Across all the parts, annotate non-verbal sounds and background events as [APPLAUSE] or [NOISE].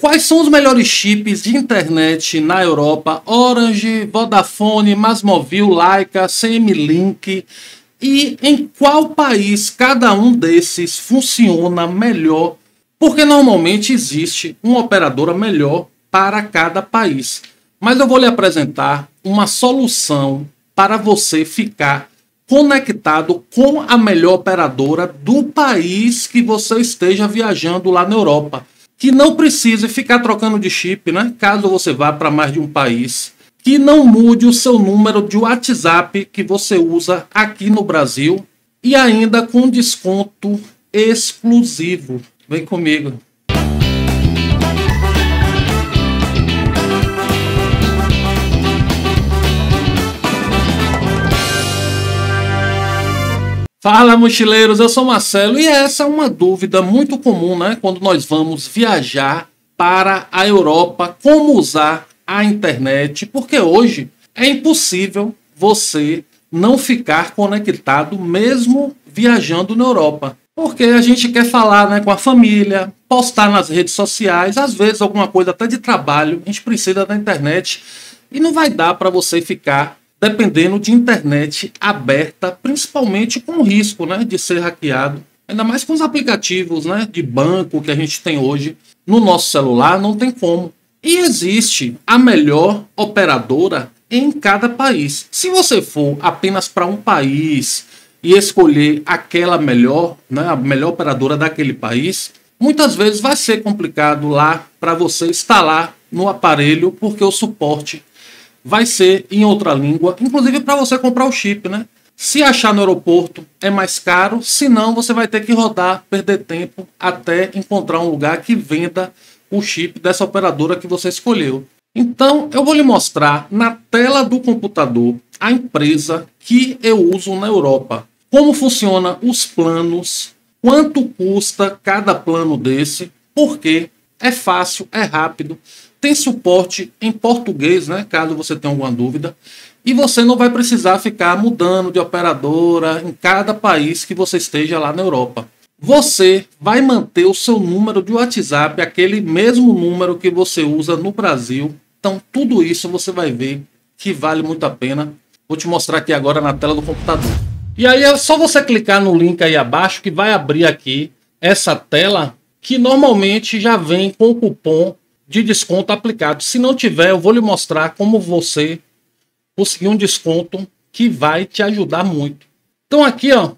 Quais são os melhores chips de internet na Europa? Orange, Vodafone, Masmovil, Laika, CM-Link. E em qual país cada um desses funciona melhor? Porque normalmente existe uma operadora melhor para cada país. Mas eu vou lhe apresentar uma solução para você ficar conectado com a melhor operadora do país que você esteja viajando lá na Europa que não precise ficar trocando de chip, né? Caso você vá para mais de um país, que não mude o seu número de WhatsApp que você usa aqui no Brasil e ainda com desconto exclusivo. Vem comigo. Fala mochileiros, eu sou Marcelo e essa é uma dúvida muito comum, né? Quando nós vamos viajar para a Europa, como usar a internet, porque hoje é impossível você não ficar conectado mesmo viajando na Europa. Porque a gente quer falar né, com a família, postar nas redes sociais, às vezes alguma coisa até de trabalho, a gente precisa da internet e não vai dar para você ficar dependendo de internet aberta, principalmente com o risco né, de ser hackeado. Ainda mais com os aplicativos né, de banco que a gente tem hoje no nosso celular, não tem como. E existe a melhor operadora em cada país. Se você for apenas para um país e escolher aquela melhor, né, a melhor operadora daquele país, muitas vezes vai ser complicado lá para você instalar no aparelho porque o suporte vai ser em outra língua, inclusive para você comprar o chip, né? Se achar no aeroporto é mais caro, se não você vai ter que rodar, perder tempo até encontrar um lugar que venda o chip dessa operadora que você escolheu. Então, eu vou lhe mostrar na tela do computador a empresa que eu uso na Europa. Como funciona os planos, quanto custa cada plano desse, porque é fácil, é rápido. Tem suporte em português, né? Caso você tenha alguma dúvida. E você não vai precisar ficar mudando de operadora em cada país que você esteja lá na Europa. Você vai manter o seu número de WhatsApp, aquele mesmo número que você usa no Brasil. Então, tudo isso você vai ver que vale muito a pena. Vou te mostrar aqui agora na tela do computador. E aí é só você clicar no link aí abaixo que vai abrir aqui essa tela que normalmente já vem com o cupom de desconto aplicado. Se não tiver, eu vou lhe mostrar como você conseguir um desconto que vai te ajudar muito. Então aqui, ó,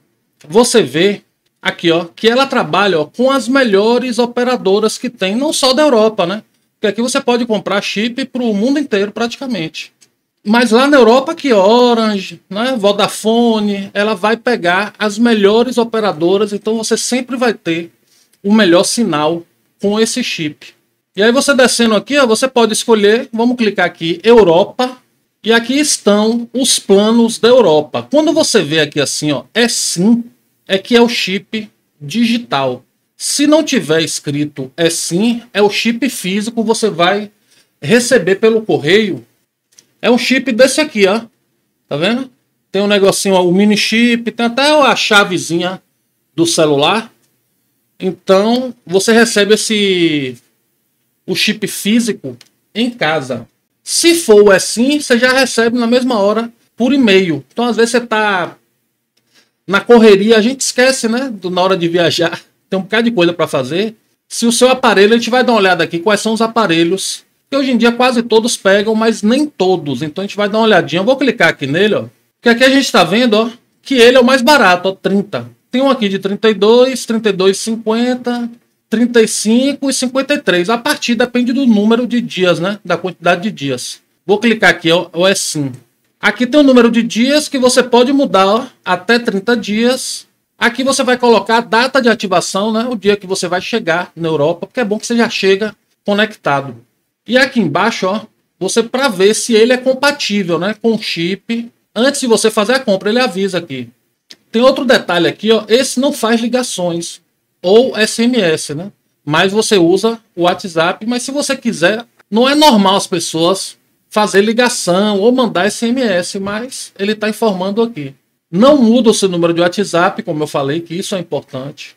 você vê aqui, ó, que ela trabalha ó, com as melhores operadoras que tem, não só da Europa, né? Porque aqui você pode comprar chip para o mundo inteiro praticamente. Mas lá na Europa que Orange, né, Vodafone, ela vai pegar as melhores operadoras, então você sempre vai ter o melhor sinal com esse chip. E aí você descendo aqui, ó, você pode escolher, vamos clicar aqui, Europa, e aqui estão os planos da Europa. Quando você vê aqui assim, ó, é sim, é que é o chip digital. Se não tiver escrito é sim, é o chip físico, você vai receber pelo correio. É um chip desse aqui, ó. Tá vendo? Tem um negocinho, ó, o mini chip, tem até a chavezinha do celular. Então, você recebe esse o chip físico em casa. Se for o é você já recebe na mesma hora por e-mail. Então, às vezes, você tá na correria, a gente esquece, né? Na hora de viajar, [LAUGHS] tem um bocado de coisa para fazer. Se o seu aparelho, a gente vai dar uma olhada aqui quais são os aparelhos. Que hoje em dia quase todos pegam, mas nem todos. Então a gente vai dar uma olhadinha. Eu vou clicar aqui nele, ó. Que aqui a gente está vendo, ó, que ele é o mais barato, ó, 30. Tem um aqui de 32, 32,50, 35 e 53. A partir depende do número de dias, né? Da quantidade de dias. Vou clicar aqui, ó, é sim. Aqui tem o número de dias que você pode mudar ó, até 30 dias. Aqui você vai colocar a data de ativação, né? O dia que você vai chegar na Europa, porque é bom que você já chega conectado. E aqui embaixo, ó, você para ver se ele é compatível, né, com o chip. Antes de você fazer a compra, ele avisa aqui. Tem outro detalhe aqui, ó, esse não faz ligações ou SMS, né? Mas você usa o WhatsApp, mas se você quiser, não é normal as pessoas fazer ligação ou mandar SMS, mas ele está informando aqui. Não muda o seu número de WhatsApp, como eu falei, que isso é importante.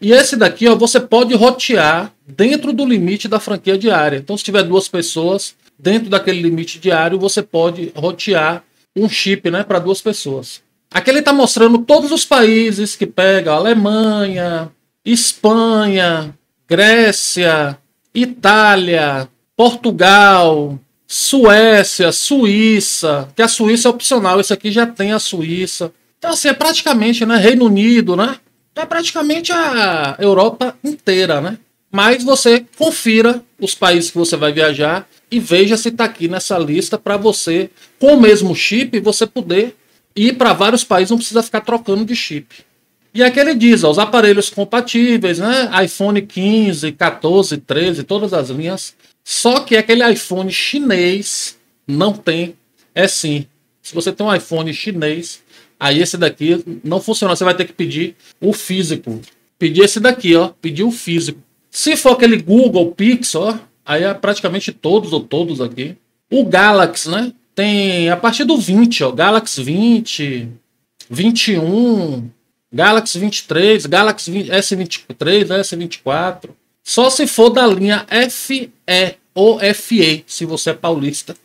E esse daqui, ó, você pode rotear dentro do limite da franquia diária. Então, se tiver duas pessoas dentro daquele limite diário, você pode rotear um chip, né, para duas pessoas. Aqui ele está mostrando todos os países que pega: Alemanha, Espanha, Grécia, Itália, Portugal, Suécia, Suíça, que a Suíça é opcional, isso aqui já tem a Suíça. Então, assim, é praticamente, né? Reino Unido, né? Então, é praticamente a Europa inteira, né? Mas você confira os países que você vai viajar e veja se está aqui nessa lista para você, com o mesmo chip, você poder ir para vários países, não precisa ficar trocando de chip. E aqui é ele diz, ó, os aparelhos compatíveis, né? iPhone 15, 14, 13, todas as linhas. Só que aquele iPhone chinês não tem é sim. Se você tem um iPhone chinês, aí esse daqui não funciona. Você vai ter que pedir o físico. Pedir esse daqui, ó. Pedir o físico. Se for aquele Google Pixel, ó, aí é praticamente todos ou todos aqui. O Galaxy, né? Tem a partir do 20, ó. Galaxy 20, 21, Galaxy 23, Galaxy S23, S24. Né, Só se for da linha FE ou FE, se você é paulista.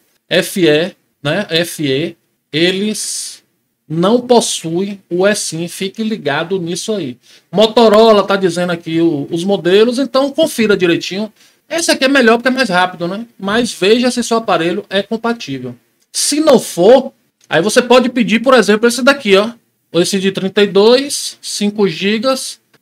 FE, né? FE, eles não possuem o eSIM. Fique ligado nisso aí. Motorola tá dizendo aqui o, os modelos, então confira direitinho. Esse aqui é melhor porque é mais rápido, né? Mas veja se seu aparelho é compatível. Se não for, aí você pode pedir, por exemplo, esse daqui, ó. Esse de 32, 5 GB,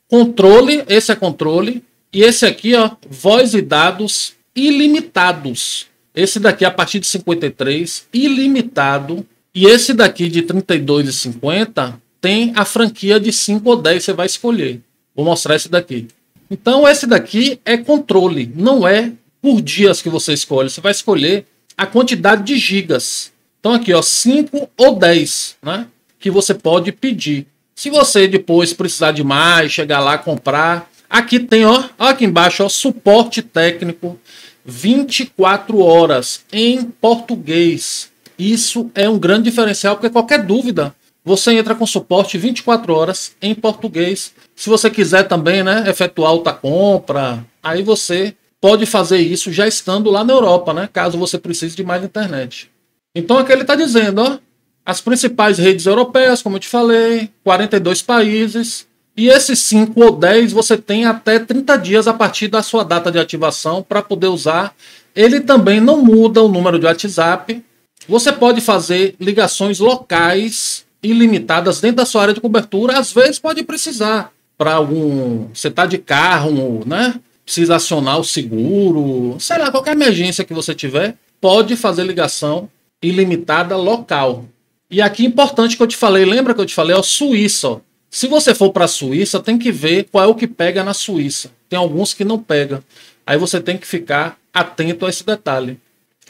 controle, esse é controle. E esse aqui, ó, voz e dados ilimitados. Esse daqui é a partir de 53, ilimitado. E esse daqui de 32 e 50 tem a franquia de 5 ou 10 você vai escolher. Vou mostrar esse daqui. Então esse daqui é controle, não é por dias que você escolhe, você vai escolher a quantidade de gigas. Então aqui, ó, 5 ou 10, né? que você pode pedir. Se você depois precisar de mais, chegar lá, comprar. Aqui tem, ó, aqui embaixo, ó, suporte técnico 24 horas em português. Isso é um grande diferencial, porque qualquer dúvida, você entra com suporte 24 horas em português. Se você quiser também, né, efetuar outra compra, aí você pode fazer isso já estando lá na Europa, né, caso você precise de mais internet. Então aqui ele está dizendo, ó, as principais redes europeias, como eu te falei, 42 países. E esses 5 ou 10 você tem até 30 dias a partir da sua data de ativação para poder usar. Ele também não muda o número de WhatsApp. Você pode fazer ligações locais ilimitadas dentro da sua área de cobertura. Às vezes pode precisar para algum. Você está de carro, né? Precisa acionar o seguro, sei lá, qualquer emergência que você tiver, pode fazer ligação ilimitada local. E aqui importante que eu te falei, lembra que eu te falei, ó, é Suíça, ó. Se você for para a Suíça, tem que ver qual é o que pega na Suíça. Tem alguns que não pega. Aí você tem que ficar atento a esse detalhe.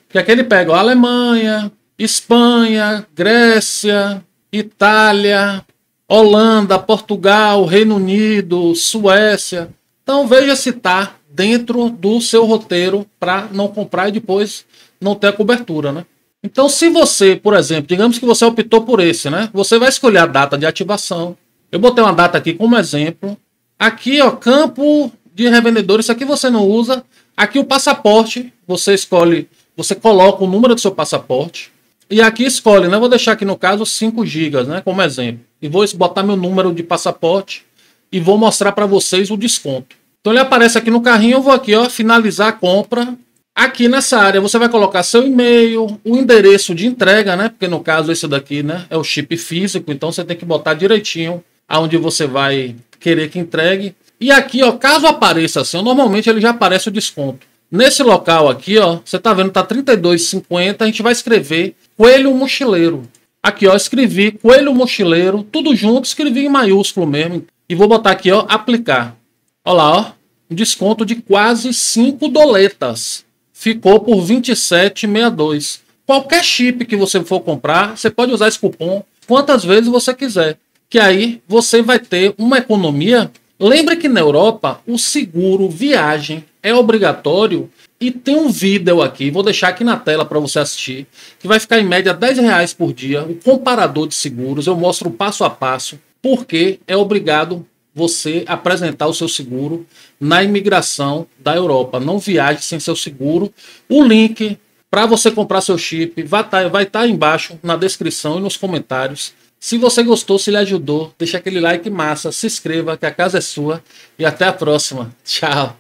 Porque aqui ele pega ó, Alemanha, Espanha, Grécia, Itália, Holanda, Portugal, Reino Unido, Suécia. Então veja se está dentro do seu roteiro para não comprar e depois não ter a cobertura, né? Então, se você, por exemplo, digamos que você optou por esse, né? Você vai escolher a data de ativação. Eu botei uma data aqui como exemplo. Aqui, ó, campo de revendedor, isso aqui você não usa. Aqui o passaporte, você escolhe, você coloca o número do seu passaporte. E aqui escolhe, né? Vou deixar aqui no caso 5 GB, né? Como exemplo. E vou botar meu número de passaporte e vou mostrar para vocês o desconto. Então ele aparece aqui no carrinho, eu vou aqui, ó, finalizar a compra Aqui nessa área você vai colocar seu e-mail, o endereço de entrega, né? Porque no caso esse daqui, né, é o chip físico, então você tem que botar direitinho aonde você vai querer que entregue. E aqui, ó, caso apareça assim, normalmente ele já aparece o desconto. Nesse local aqui, ó, você tá vendo, tá 32,50, a gente vai escrever Coelho Mochileiro. Aqui, ó, escrevi Coelho Mochileiro, tudo junto, escrevi em maiúsculo mesmo. E vou botar aqui, ó, aplicar. Olha lá, ó, um desconto de quase 5 doletas ficou por 27,62. Qualquer chip que você for comprar, você pode usar esse cupom quantas vezes você quiser, que aí você vai ter uma economia. Lembre que na Europa o seguro viagem é obrigatório e tem um vídeo aqui, vou deixar aqui na tela para você assistir, que vai ficar em média 10 reais por dia, o comparador de seguros, eu mostro passo a passo porque é obrigado você apresentar o seu seguro na imigração da Europa. Não viaje sem seu seguro. O link para você comprar seu chip vai estar tá, vai tá embaixo na descrição e nos comentários. Se você gostou, se lhe ajudou, deixa aquele like massa, se inscreva, que a casa é sua. E até a próxima. Tchau.